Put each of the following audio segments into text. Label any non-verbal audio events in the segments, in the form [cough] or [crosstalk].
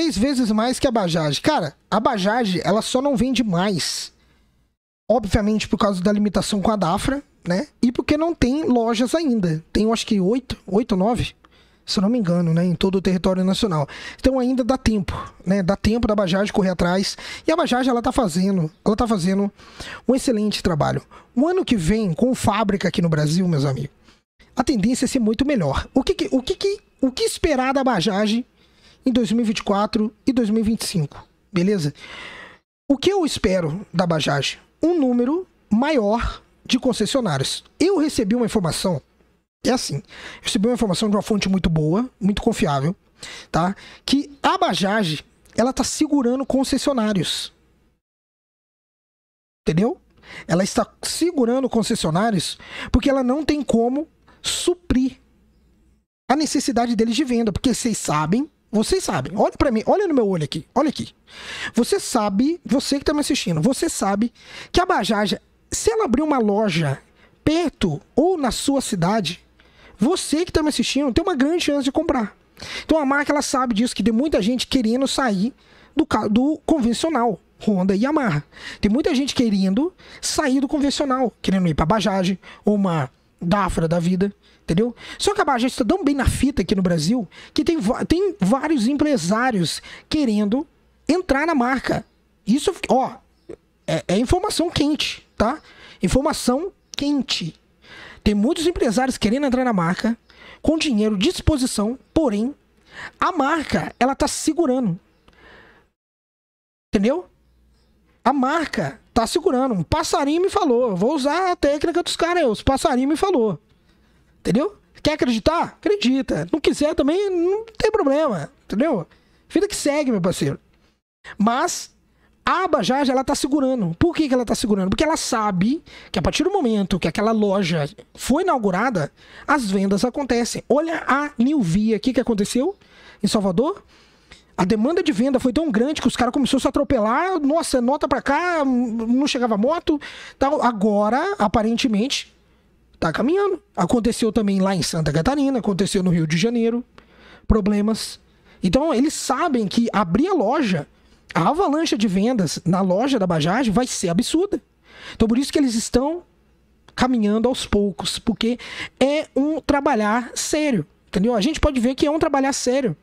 três vezes mais que a Bajaj. Cara, a Bajaj, ela só não vende mais. Obviamente por causa da limitação com a Dafra, né? E porque não tem lojas ainda. Tem, acho que, oito, oito, nove, se não me engano, né? Em todo o território nacional. Então ainda dá tempo, né? Dá tempo da Bajaj correr atrás. E a Bajaj, ela tá fazendo, ela tá fazendo um excelente trabalho. O ano que vem, com fábrica aqui no Brasil, meus amigos, a tendência é ser muito melhor. O que, que o que, que o que esperar da Bajaj em 2024 e 2025, beleza? O que eu espero da Bajaj? Um número maior de concessionários. Eu recebi uma informação, é assim, recebi uma informação de uma fonte muito boa, muito confiável, tá? Que a Bajaj, ela tá segurando concessionários. Entendeu? Ela está segurando concessionários porque ela não tem como suprir a necessidade deles de venda, porque vocês sabem vocês sabem, olha para mim, olha no meu olho aqui, olha aqui. Você sabe, você que tá me assistindo, você sabe que a Bajaja, se ela abrir uma loja perto ou na sua cidade, você que tá me assistindo tem uma grande chance de comprar. Então a marca ela sabe disso, que tem muita gente querendo sair do, do convencional, Honda e Yamaha. Tem muita gente querendo sair do convencional, querendo ir para Bajaj, uma Dafra da vida, entendeu? Só que a Bagé está tão bem na fita aqui no Brasil que tem, tem vários empresários querendo entrar na marca. Isso, ó, é, é informação quente, tá? Informação quente. Tem muitos empresários querendo entrar na marca com dinheiro de disposição, porém a marca ela tá segurando. Entendeu? A marca tá segurando. Um passarinho me falou. Vou usar a técnica dos caras. Os passarinhos me falou. Entendeu? Quer acreditar? Acredita. Não quiser também, não tem problema. Entendeu? Vida que segue, meu parceiro. Mas a Bajaj, ela tá segurando. Por que, que ela tá segurando? Porque ela sabe que a partir do momento que aquela loja foi inaugurada, as vendas acontecem. Olha a Nilvia aqui que aconteceu em Salvador. A demanda de venda foi tão grande que os caras começaram a se atropelar. Nossa, nota pra cá, não chegava moto. Agora, aparentemente, tá caminhando. Aconteceu também lá em Santa Catarina, aconteceu no Rio de Janeiro, problemas. Então eles sabem que abrir a loja, a avalanche de vendas na loja da Bajaj vai ser absurda. Então por isso que eles estão caminhando aos poucos, porque é um trabalhar sério, entendeu? A gente pode ver que é um trabalhar sério.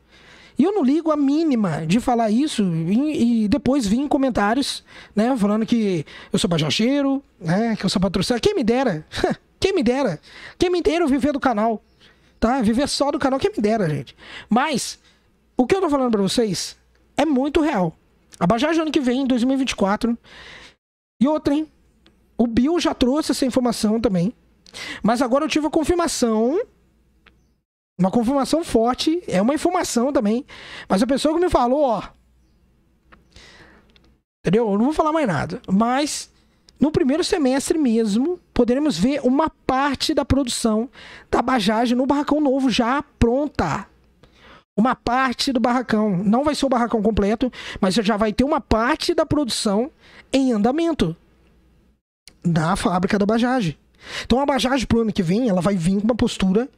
E eu não ligo a mínima de falar isso e, e depois em comentários, né, falando que eu sou bajacheiro, né, que eu sou patrocinador. Quem me dera. [laughs] Quem me dera. Quem me dera viver do canal. Tá? Viver só do canal, quem me dera, gente. Mas, o que eu tô falando pra vocês é muito real. A Bajaj ano que vem, em 2024. E outra, hein? O Bill já trouxe essa informação também. Mas agora eu tive a confirmação. Uma confirmação forte. É uma informação também. Mas a pessoa que me falou, ó. Entendeu? Eu não vou falar mais nada. Mas no primeiro semestre mesmo, poderemos ver uma parte da produção da Bajaj no barracão novo já pronta. Uma parte do barracão. Não vai ser o barracão completo, mas já vai ter uma parte da produção em andamento na fábrica da Bajaj. Então a Bajaj pro ano que vem, ela vai vir com uma postura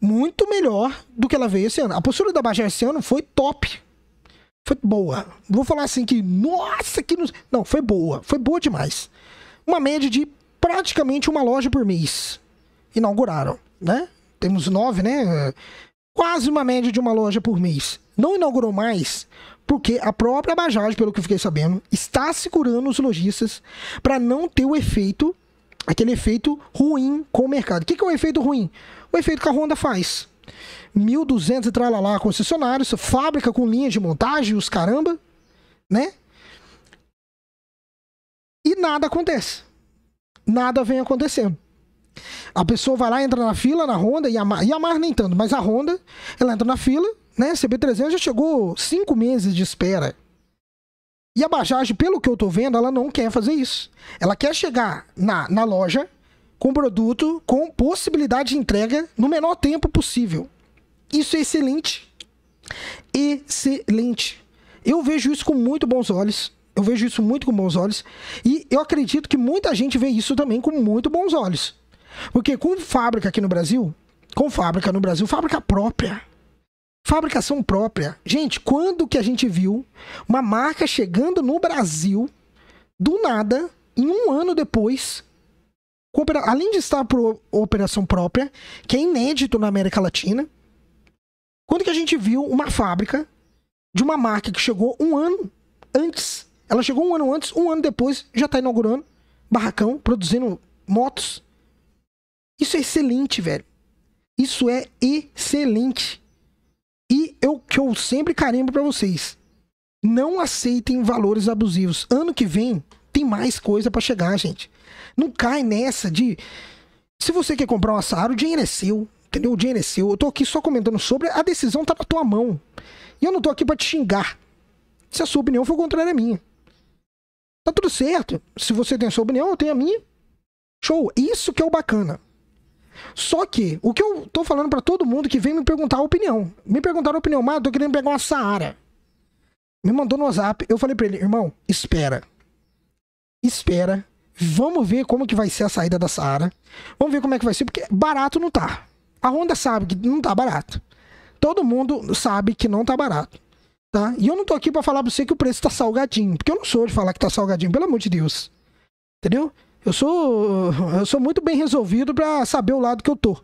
muito melhor do que ela veio esse ano. A postura da Bajaj esse ano foi top. Foi boa. vou falar assim que, nossa, que. Não, não foi boa. Foi boa demais uma média de praticamente uma loja por mês. Inauguraram, né? Temos nove, né? Quase uma média de uma loja por mês. Não inaugurou mais porque a própria Bajaj, pelo que eu fiquei sabendo, está segurando os lojistas para não ter o efeito, aquele efeito ruim com o mercado. O que, que é o efeito ruim? O efeito que a Honda faz. 1.200 e tralalá concessionários, fábrica com linha de montagem, os caramba, né? e nada acontece. Nada vem acontecendo. A pessoa vai lá, entra na fila, na Honda, e a Mar, e a Mar nem tanto, mas a Honda, ela entra na fila, né? CB300 já chegou cinco meses de espera. E a Bajaj, pelo que eu tô vendo, ela não quer fazer isso. Ela quer chegar na, na loja com produto com possibilidade de entrega no menor tempo possível. Isso é excelente. Excelente. Eu vejo isso com muito bons olhos. Eu vejo isso muito com bons olhos. E eu acredito que muita gente vê isso também com muito bons olhos. Porque com fábrica aqui no Brasil, com fábrica no Brasil, fábrica própria. Fabricação própria. Gente, quando que a gente viu uma marca chegando no Brasil, do nada, em um ano depois, além de estar por operação própria, que é inédito na América Latina, quando que a gente viu uma fábrica de uma marca que chegou um ano antes ela chegou um ano antes, um ano depois, já está inaugurando barracão, produzindo motos. Isso é excelente, velho. Isso é excelente. E eu é que eu sempre carimbo para vocês. Não aceitem valores abusivos. Ano que vem tem mais coisa para chegar, gente. Não cai nessa de se você quer comprar uma assar o dinheiro é seu. Entendeu? O dinheiro é seu. Eu tô aqui só comentando sobre a decisão tá na tua mão. E eu não tô aqui para te xingar. Se a sua opinião for contrária à é minha. Tá tudo certo. Se você tem a sua opinião, eu tenho a minha. Show. Isso que é o bacana. Só que, o que eu tô falando para todo mundo que vem me perguntar a opinião. Me perguntaram a opinião, mas eu tô querendo pegar uma Saara. Me mandou no WhatsApp, eu falei pra ele, irmão, espera. Espera. Vamos ver como que vai ser a saída da Saara. Vamos ver como é que vai ser, porque barato não tá. A Honda sabe que não tá barato. Todo mundo sabe que não tá barato. Tá? E eu não tô aqui para falar pra você que o preço tá salgadinho, porque eu não sou de falar que tá salgadinho, pelo amor de Deus. Entendeu? Eu sou eu sou muito bem resolvido para saber o lado que eu tô.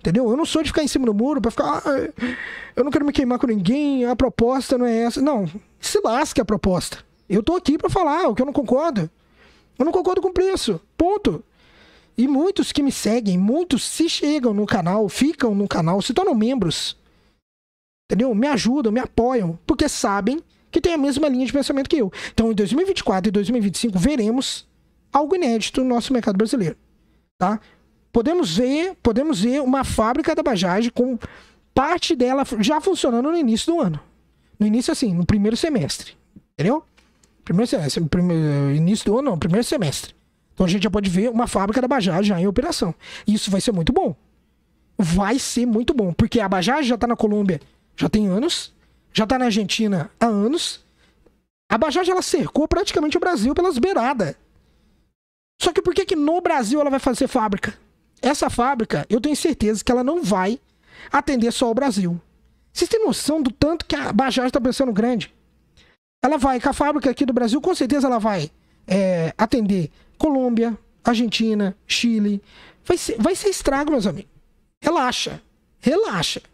Entendeu? Eu não sou de ficar em cima do muro para ficar, ah, eu não quero me queimar com ninguém, a proposta não é essa. Não, se lasque a proposta. Eu tô aqui para falar o que eu não concordo. Eu não concordo com o preço. Ponto. E muitos que me seguem, muitos se chegam no canal, ficam no canal, se tornam membros entendeu? Me ajudam, me apoiam, porque sabem que tem a mesma linha de pensamento que eu. Então, em 2024 e 2025, veremos algo inédito no nosso mercado brasileiro, tá? Podemos ver, podemos ver uma fábrica da Bajaj com parte dela já funcionando no início do ano. No início, assim, no primeiro semestre, entendeu? Primeiro semestre, primeiro, início do ano, não, primeiro semestre. Então a gente já pode ver uma fábrica da Bajaj já em operação. Isso vai ser muito bom. Vai ser muito bom, porque a Bajaj já está na Colômbia já tem anos, já está na Argentina há anos. A Bajaj ela cercou praticamente o Brasil pelas beiradas. Só que por que, que no Brasil ela vai fazer fábrica? Essa fábrica, eu tenho certeza que ela não vai atender só o Brasil. Vocês têm noção do tanto que a Bajaj está pensando grande? Ela vai, com a fábrica aqui do Brasil, com certeza ela vai é, atender Colômbia, Argentina, Chile. Vai ser, vai ser estrago, meus amigos. Relaxa. Relaxa.